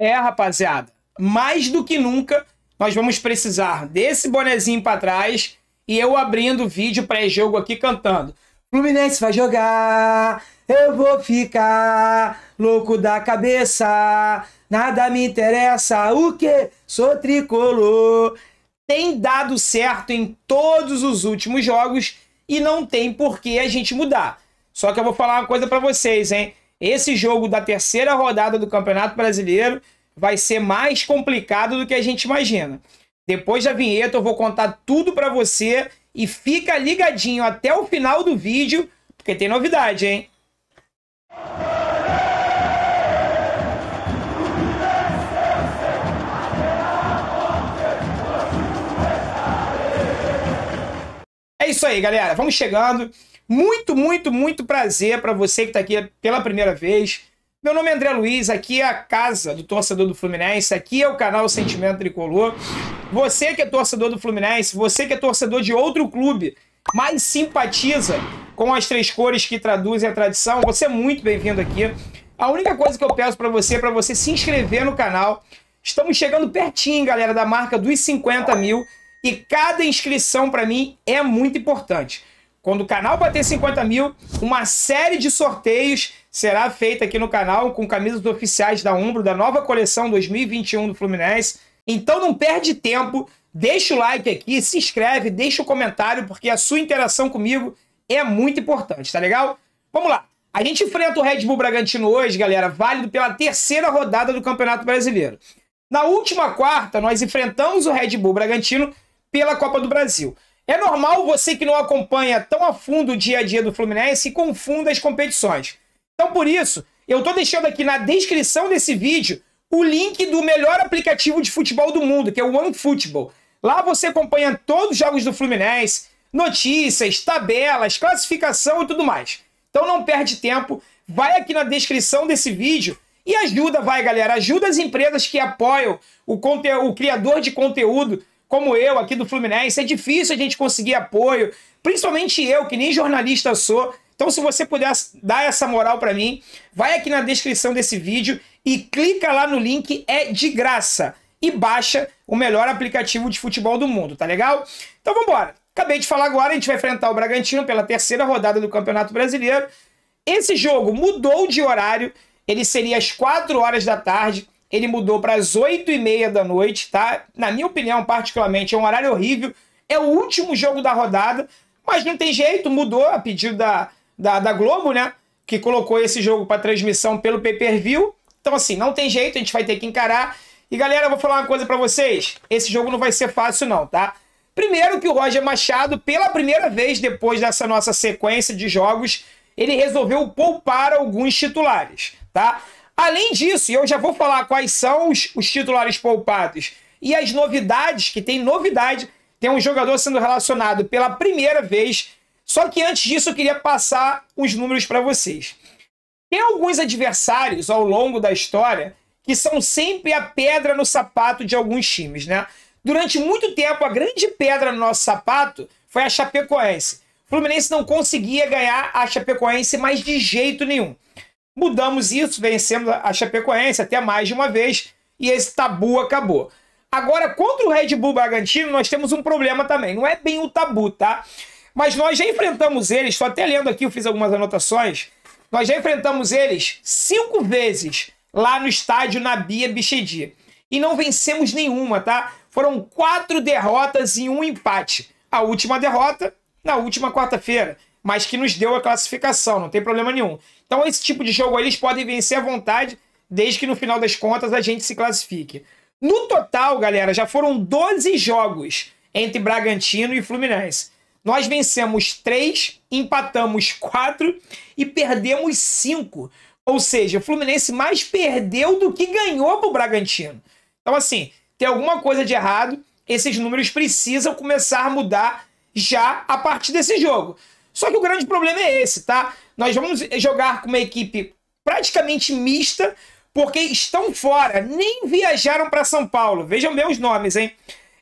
É, rapaziada, mais do que nunca, nós vamos precisar desse bonezinho para trás e eu abrindo o vídeo pré-jogo aqui cantando. Fluminense vai jogar, eu vou ficar louco da cabeça, nada me interessa, o que? Sou tricolor. Tem dado certo em todos os últimos jogos e não tem por que a gente mudar. Só que eu vou falar uma coisa para vocês, hein? Esse jogo da terceira rodada do Campeonato Brasileiro vai ser mais complicado do que a gente imagina. Depois da vinheta eu vou contar tudo para você e fica ligadinho até o final do vídeo, porque tem novidade, hein? É isso aí, galera. Vamos chegando. Muito, muito, muito prazer para você que está aqui pela primeira vez. Meu nome é André Luiz, aqui é a casa do torcedor do Fluminense, aqui é o canal Sentimento Tricolor. Você que é torcedor do Fluminense, você que é torcedor de outro clube, mas simpatiza com as três cores que traduzem a tradição, você é muito bem-vindo aqui. A única coisa que eu peço para você é para você se inscrever no canal. Estamos chegando pertinho, galera, da marca dos 50 mil e cada inscrição para mim é muito importante. Quando o canal bater 50 mil, uma série de sorteios será feita aqui no canal com camisas oficiais da Umbro, da nova coleção 2021 do Fluminense. Então não perde tempo, deixa o like aqui, se inscreve, deixa o comentário, porque a sua interação comigo é muito importante, tá legal? Vamos lá. A gente enfrenta o Red Bull Bragantino hoje, galera, válido pela terceira rodada do Campeonato Brasileiro. Na última quarta, nós enfrentamos o Red Bull Bragantino pela Copa do Brasil. É normal você que não acompanha tão a fundo o dia a dia do Fluminense e confunda as competições. Então, por isso, eu estou deixando aqui na descrição desse vídeo o link do melhor aplicativo de futebol do mundo, que é o OneFootball. Lá você acompanha todos os jogos do Fluminense, notícias, tabelas, classificação e tudo mais. Então não perde tempo, vai aqui na descrição desse vídeo e ajuda, vai galera, ajuda as empresas que apoiam o, o criador de conteúdo como eu aqui do Fluminense, é difícil a gente conseguir apoio, principalmente eu, que nem jornalista sou. Então, se você puder dar essa moral para mim, vai aqui na descrição desse vídeo e clica lá no link, é de graça. E baixa o melhor aplicativo de futebol do mundo, tá legal? Então vamos embora. Acabei de falar agora, a gente vai enfrentar o Bragantino pela terceira rodada do Campeonato Brasileiro. Esse jogo mudou de horário, ele seria às 4 horas da tarde ele mudou para as 8 e meia da noite, tá? Na minha opinião, particularmente, é um horário horrível. É o último jogo da rodada, mas não tem jeito, mudou a pedido da, da, da Globo, né? Que colocou esse jogo para transmissão pelo pay-per-view. Então, assim, não tem jeito, a gente vai ter que encarar. E galera, eu vou falar uma coisa para vocês: esse jogo não vai ser fácil, não, tá? Primeiro, que o Roger Machado, pela primeira vez depois dessa nossa sequência de jogos, ele resolveu poupar alguns titulares, tá? Além disso, eu já vou falar quais são os, os titulares poupados e as novidades, que tem novidade, tem um jogador sendo relacionado pela primeira vez. Só que antes disso, eu queria passar os números para vocês. Tem alguns adversários ao longo da história que são sempre a pedra no sapato de alguns times, né? Durante muito tempo, a grande pedra no nosso sapato foi a Chapecoense. O Fluminense não conseguia ganhar a Chapecoense mais de jeito nenhum. Mudamos isso, vencemos a Chapecoense até mais de uma vez e esse tabu acabou. Agora, contra o Red Bull Bragantino, nós temos um problema também. Não é bem o tabu, tá? Mas nós já enfrentamos eles, estou até lendo aqui, eu fiz algumas anotações. Nós já enfrentamos eles cinco vezes lá no estádio na Bia Bichedi. E não vencemos nenhuma, tá? Foram quatro derrotas e um empate. A última derrota na última quarta-feira mas que nos deu a classificação, não tem problema nenhum. Então, esse tipo de jogo eles podem vencer à vontade, desde que no final das contas a gente se classifique. No total, galera, já foram 12 jogos entre Bragantino e Fluminense. Nós vencemos 3, empatamos 4 e perdemos 5. Ou seja, o Fluminense mais perdeu do que ganhou pro Bragantino. Então, assim, tem alguma coisa de errado. Esses números precisam começar a mudar já a partir desse jogo. Só que o grande problema é esse, tá? Nós vamos jogar com uma equipe praticamente mista, porque estão fora, nem viajaram para São Paulo. Vejam bem os nomes, hein?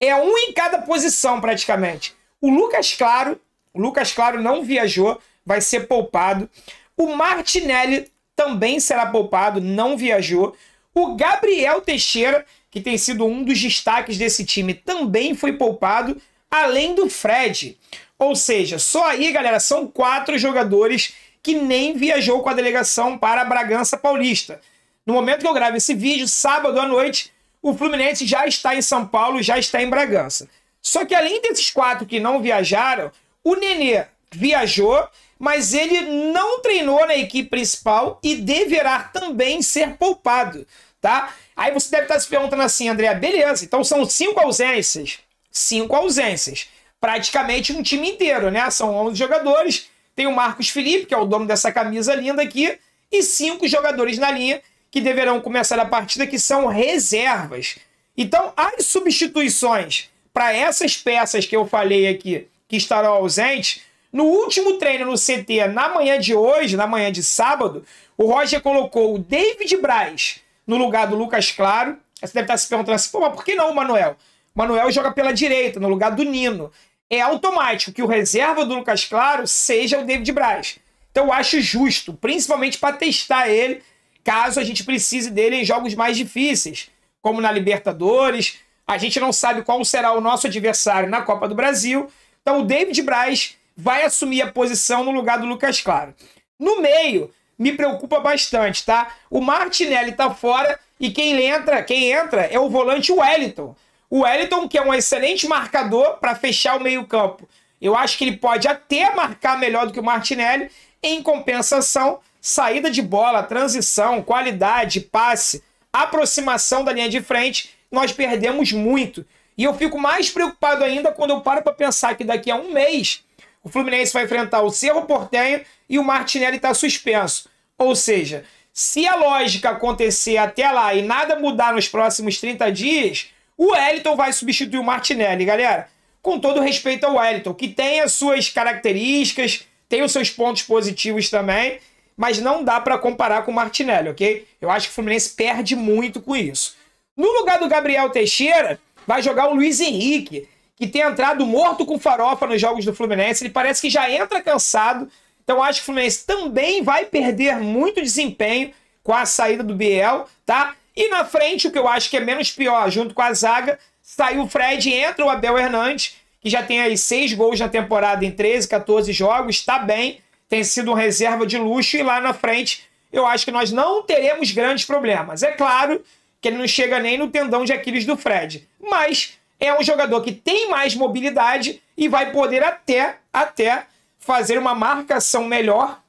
É um em cada posição, praticamente. O Lucas Claro, o Lucas Claro não viajou, vai ser poupado. O Martinelli também será poupado, não viajou. O Gabriel Teixeira, que tem sido um dos destaques desse time, também foi poupado além do Fred. Ou seja, só aí, galera, são quatro jogadores que nem viajou com a delegação para Bragança Paulista. No momento que eu gravo esse vídeo, sábado à noite, o Fluminense já está em São Paulo, já está em Bragança. Só que além desses quatro que não viajaram, o Nenê viajou, mas ele não treinou na equipe principal e deverá também ser poupado, tá? Aí você deve estar se perguntando assim, André, beleza, então são cinco ausências cinco ausências. Praticamente um time inteiro, né? São 11 jogadores. Tem o Marcos Felipe, que é o dono dessa camisa linda aqui, e cinco jogadores na linha que deverão começar a partida, que são reservas. Então, as substituições para essas peças que eu falei aqui, que estarão ausentes, no último treino no CT, na manhã de hoje, na manhã de sábado, o Roger colocou o David Braz no lugar do Lucas Claro. Você deve estar se perguntando assim, pô, mas por que não o Manuel? Manuel joga pela direita, no lugar do Nino. É automático que o reserva do Lucas Claro seja o David Braz. Então eu acho justo, principalmente para testar ele, caso a gente precise dele em jogos mais difíceis, como na Libertadores. A gente não sabe qual será o nosso adversário na Copa do Brasil. Então o David Braz vai assumir a posição no lugar do Lucas Claro. No meio, me preocupa bastante, tá? O Martinelli tá fora e quem entra, quem entra é o volante Wellington. O Wellington, que é um excelente marcador para fechar o meio-campo. Eu acho que ele pode até marcar melhor do que o Martinelli. Em compensação, saída de bola, transição, qualidade, passe, aproximação da linha de frente, nós perdemos muito. E eu fico mais preocupado ainda quando eu paro para pensar que daqui a um mês o Fluminense vai enfrentar o Cerro Portenho e o Martinelli está suspenso. Ou seja, se a lógica acontecer até lá e nada mudar nos próximos 30 dias, o Wellington vai substituir o Martinelli, galera. Com todo respeito ao Wellington, que tem as suas características, tem os seus pontos positivos também, mas não dá para comparar com o Martinelli, ok? Eu acho que o Fluminense perde muito com isso. No lugar do Gabriel Teixeira, vai jogar o Luiz Henrique, que tem entrado morto com farofa nos jogos do Fluminense. Ele parece que já entra cansado. Então acho que o Fluminense também vai perder muito desempenho com a saída do Biel, tá? E na frente, o que eu acho que é menos pior, junto com a zaga, saiu o Fred, entra o Abel Hernandes, que já tem aí seis gols na temporada em 13, 14 jogos, está bem, tem sido um reserva de luxo e lá na frente eu acho que nós não teremos grandes problemas. É claro que ele não chega nem no tendão de Aquiles do Fred, mas é um jogador que tem mais mobilidade e vai poder até, até fazer uma marcação melhor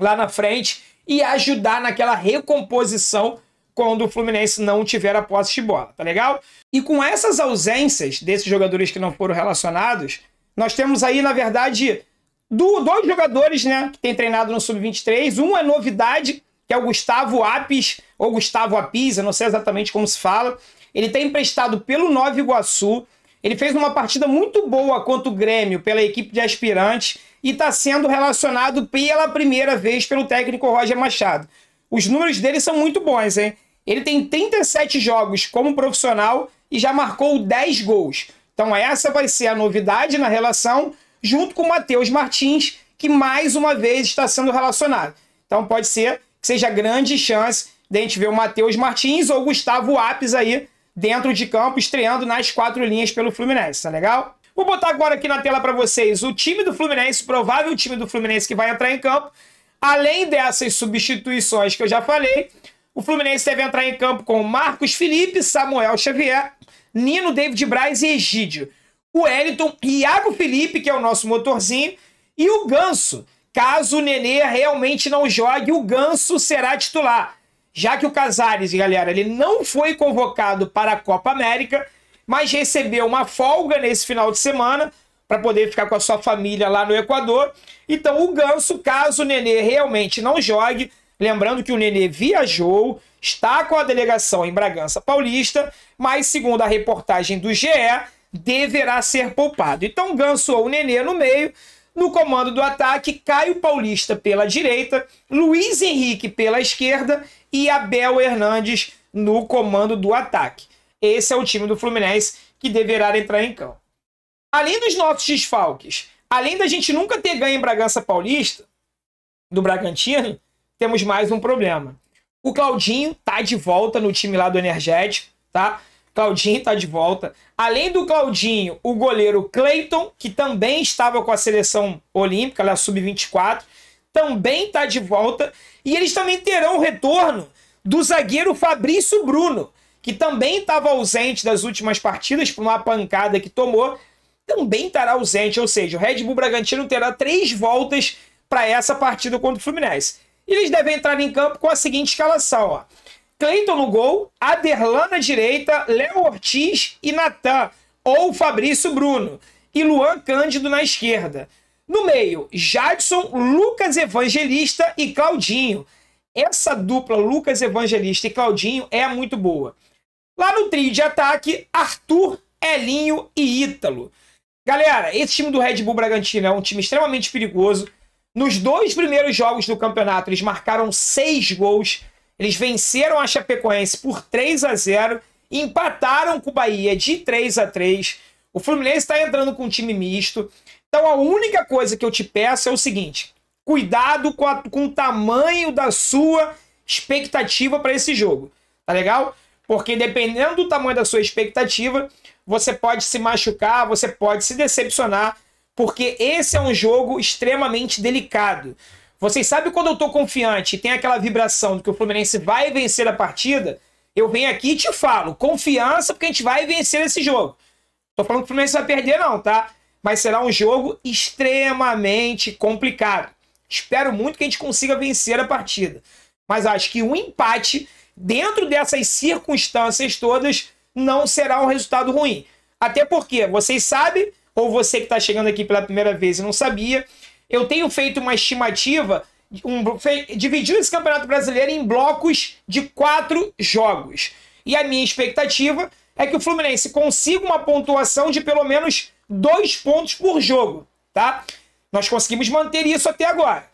lá na frente e ajudar naquela recomposição quando o Fluminense não tiver a posse de bola, tá legal? E com essas ausências desses jogadores que não foram relacionados, nós temos aí, na verdade, dois jogadores, né, que tem treinado no Sub-23. Um é novidade, que é o Gustavo Apis, ou Gustavo Apis, eu não sei exatamente como se fala. Ele tem emprestado pelo Nova Iguaçu. Ele fez uma partida muito boa contra o Grêmio pela equipe de aspirantes e está sendo relacionado pela primeira vez pelo técnico Roger Machado. Os números dele são muito bons, hein? Ele tem 37 jogos como profissional e já marcou 10 gols. Então essa vai ser a novidade na relação, junto com o Matheus Martins, que mais uma vez está sendo relacionado. Então pode ser que seja grande chance de a gente ver o Matheus Martins ou o Gustavo Apes aí dentro de campo, estreando nas quatro linhas pelo Fluminense, tá legal? Vou botar agora aqui na tela para vocês o time do Fluminense, o provável time do Fluminense que vai entrar em campo. Além dessas substituições que eu já falei, o Fluminense deve entrar em campo com Marcos Felipe, Samuel Xavier, Nino, David Braz e Egídio. O Wellington, Iago Felipe, que é o nosso motorzinho, e o Ganso. Caso o Nenê realmente não jogue, o Ganso será titular. Já que o Casares, galera, ele não foi convocado para a Copa América, mas recebeu uma folga nesse final de semana para poder ficar com a sua família lá no Equador. Então, o Ganso, caso o Nenê realmente não jogue, Lembrando que o Nenê viajou, está com a delegação em Bragança Paulista, mas, segundo a reportagem do GE, deverá ser poupado. Então, Ganso ou Nenê no meio. No comando do ataque, Caio Paulista pela direita, Luiz Henrique pela esquerda e Abel Hernandes no comando do ataque. Esse é o time do Fluminense que deverá entrar em campo. Além dos nossos desfalques, além da gente nunca ter ganho em Bragança Paulista, do Bragantino, temos mais um problema. O Claudinho tá de volta no time lá do Energético, tá? Claudinho tá de volta. Além do Claudinho, o goleiro Clayton que também estava com a seleção olímpica, lá sub-24, também tá de volta. E eles também terão o retorno do zagueiro Fabrício Bruno, que também estava ausente das últimas partidas por uma pancada que tomou, também estará ausente. Ou seja, o Red Bull Bragantino terá três voltas para essa partida contra o Fluminense. E eles devem entrar em campo com a seguinte escalação, ó. Cleiton no gol, Aderlan na direita, Léo Ortiz e Natan, ou Fabrício Bruno, e Luan Cândido na esquerda. No meio, Jackson, Lucas Evangelista e Claudinho. Essa dupla Lucas Evangelista e Claudinho é muito boa. Lá no trio de ataque, Arthur, Elinho e Ítalo. Galera, esse time do Red Bull Bragantino é um time extremamente perigoso. Nos dois primeiros jogos do campeonato, eles marcaram seis gols. Eles venceram a Chapecoense por 3 a 0 empataram com o Bahia de 3 a 3 O Fluminense está entrando com um time misto. Então a única coisa que eu te peço é o seguinte: cuidado com, a, com o tamanho da sua expectativa para esse jogo. Tá legal? Porque dependendo do tamanho da sua expectativa, você pode se machucar, você pode se decepcionar porque esse é um jogo extremamente delicado. Vocês sabem quando eu estou confiante e tem aquela vibração de que o Fluminense vai vencer a partida? Eu venho aqui e te falo, confiança, porque a gente vai vencer esse jogo. Tô falando que o Fluminense vai perder, não, tá? Mas será um jogo extremamente complicado. Espero muito que a gente consiga vencer a partida. Mas acho que um empate, dentro dessas circunstâncias todas, não será um resultado ruim. Até porque, vocês sabem, ou você que está chegando aqui pela primeira vez e não sabia, eu tenho feito uma estimativa, um, dividindo esse Campeonato Brasileiro em blocos de quatro jogos. E a minha expectativa é que o Fluminense consiga uma pontuação de pelo menos dois pontos por jogo, tá? Nós conseguimos manter isso até agora.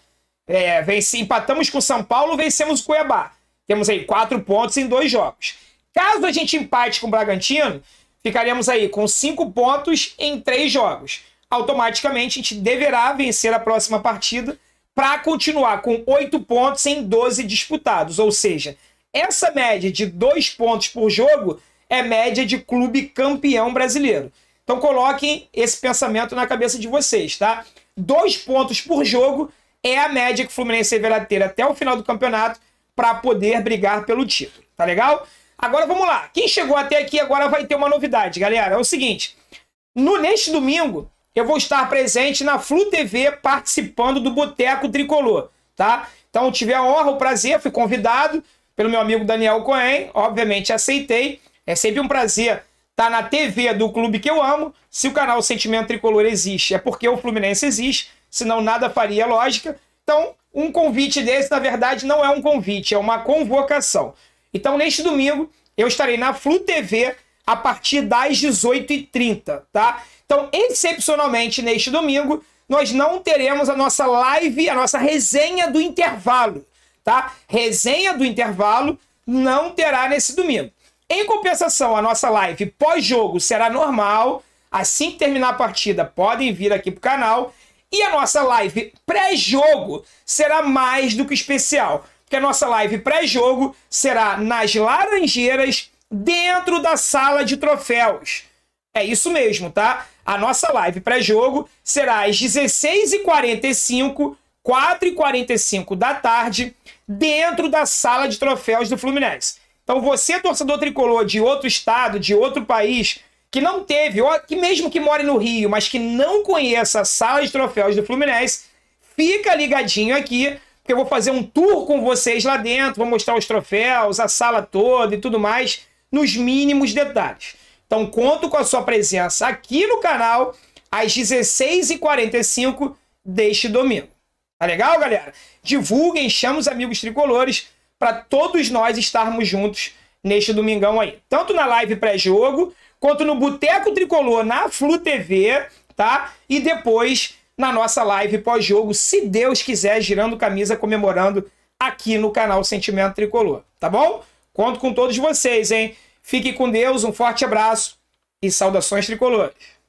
É, venci, empatamos com o São Paulo, vencemos o Cuiabá. Temos aí quatro pontos em dois jogos. Caso a gente empate com o Bragantino, Ficaríamos aí com cinco pontos em três jogos. Automaticamente, a gente deverá vencer a próxima partida para continuar com oito pontos em 12 disputados. Ou seja, essa média de dois pontos por jogo é média de clube campeão brasileiro. Então coloquem esse pensamento na cabeça de vocês, tá? Dois pontos por jogo é a média que o Fluminense deverá ter até o final do campeonato para poder brigar pelo título, tá legal? Agora vamos lá. Quem chegou até aqui agora vai ter uma novidade, galera. É o seguinte: no, neste domingo, eu vou estar presente na Flu TV participando do Boteco Tricolor, tá? Então, tive a honra, o prazer, fui convidado pelo meu amigo Daniel Cohen, obviamente aceitei. É sempre um prazer estar tá na TV do clube que eu amo. Se o canal Sentimento Tricolor existe, é porque o Fluminense existe, senão nada faria lógica. Então, um convite desse, na verdade, não é um convite, é uma convocação. Então, neste domingo, eu estarei na Flu TV a partir das 18h30, tá? Então, excepcionalmente, neste domingo, nós não teremos a nossa live, a nossa resenha do intervalo, tá? Resenha do intervalo não terá nesse domingo. Em compensação, a nossa live pós-jogo será normal. Assim que terminar a partida, podem vir aqui pro canal. E a nossa live pré-jogo será mais do que especial que a nossa live pré-jogo será nas Laranjeiras, dentro da sala de troféus. É isso mesmo, tá? A nossa live pré-jogo será às 16h45, 4h45 da tarde, dentro da sala de troféus do Fluminense. Então você, torcedor tricolor de outro estado, de outro país, que não teve, ou que mesmo que more no Rio, mas que não conheça a sala de troféus do Fluminense, fica ligadinho aqui porque eu vou fazer um tour com vocês lá dentro, vou mostrar os troféus, a sala toda e tudo mais, nos mínimos detalhes. Então, conto com a sua presença aqui no canal às 16h45 deste domingo. Tá legal, galera? Divulguem, chama os amigos tricolores para todos nós estarmos juntos neste domingão aí. Tanto na live pré-jogo, quanto no Boteco Tricolor na Flu TV, tá? E depois na nossa live pós-jogo, se Deus quiser, girando camisa, comemorando aqui no canal Sentimento Tricolor, tá bom? Conto com todos vocês, hein? Fique com Deus, um forte abraço e saudações tricolores.